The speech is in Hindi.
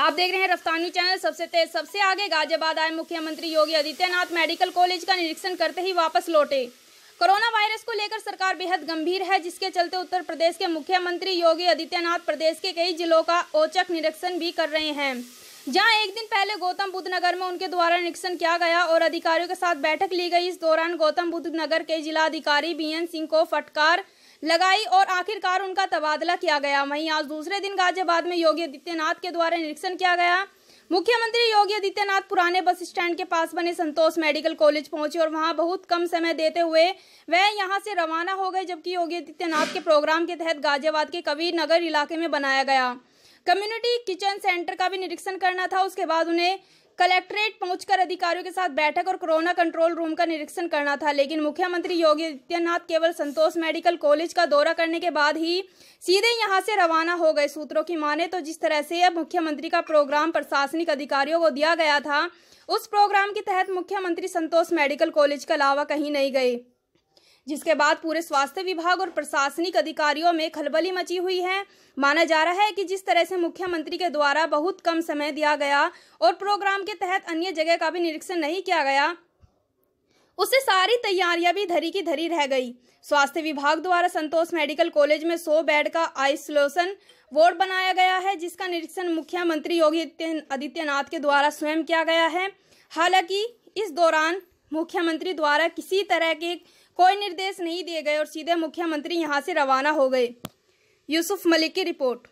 आप देख रहे हैं रफ्तानी चैनल सबसे तेज सबसे आगे गाजियाबाद आए मुख्यमंत्री योगी आदित्यनाथ मेडिकल कॉलेज का निरीक्षण करते ही वापस लौटे कोरोना वायरस को लेकर सरकार बेहद गंभीर है जिसके चलते उत्तर प्रदेश के मुख्यमंत्री योगी आदित्यनाथ प्रदेश के कई जिलों का औचक निरीक्षण भी कर रहे हैं जहां एक दिन पहले गौतम बुद्ध नगर में उनके द्वारा निरीक्षण किया गया और अधिकारियों के साथ बैठक ली गई इस दौरान गौतम बुद्ध नगर के जिलाधिकारी बी एन सिंह को फटकार लगाई और आखिरकार उनका तबादला किया गया वहीं आज दूसरे दिन गाजियाबाद में योगी आदित्यनाथ के द्वारा निरीक्षण किया गया मुख्यमंत्री योगी आदित्यनाथ पुराने बस स्टैंड के पास बने संतोष मेडिकल कॉलेज पहुंचे और वहां बहुत कम समय देते हुए वह यहां से रवाना हो गए जबकि योगी आदित्यनाथ के प्रोग्राम के तहत गाजियाबाद के कबीर नगर इलाके में बनाया गया कम्युनिटी किचन सेंटर का भी निरीक्षण करना था उसके बाद उन्हें कलेक्ट्रेट पहुंचकर अधिकारियों के साथ बैठक और कोरोना कंट्रोल रूम का निरीक्षण करना था लेकिन मुख्यमंत्री योगी आदित्यनाथ केवल संतोष मेडिकल कॉलेज का दौरा करने के बाद ही सीधे यहां से रवाना हो गए सूत्रों की माने तो जिस तरह से अब मुख्यमंत्री का प्रोग्राम प्रशासनिक अधिकारियों को दिया गया था उस प्रोग्राम के तहत मुख्यमंत्री संतोष मेडिकल कॉलेज के अलावा कहीं नहीं गए जिसके बाद पूरे स्वास्थ्य विभाग और प्रशासनिक अधिकारियों में खलबली मची हुई है माना जा रहा है कि जिस तरह से मुख्यमंत्री के द्वारा बहुत कम समय दिया गया और प्रोग्राम के तहत अन्य जगह का भी निरीक्षण नहीं किया गया उसे सारी तैयारियां भी धरी की धरी रह गई स्वास्थ्य विभाग द्वारा संतोष मेडिकल कॉलेज में 100 बेड का आइसोलेशन वार्ड बनाया गया है जिसका निरीक्षण मुख्यमंत्री योगी आदित्यनाथ के द्वारा स्वयं किया गया है हालांकि इस दौरान मुख्यमंत्री द्वारा किसी तरह के कोई निर्देश नहीं दिए गए और सीधे मुख्यमंत्री यहाँ से रवाना हो गए यूसुफ मलिक की रिपोर्ट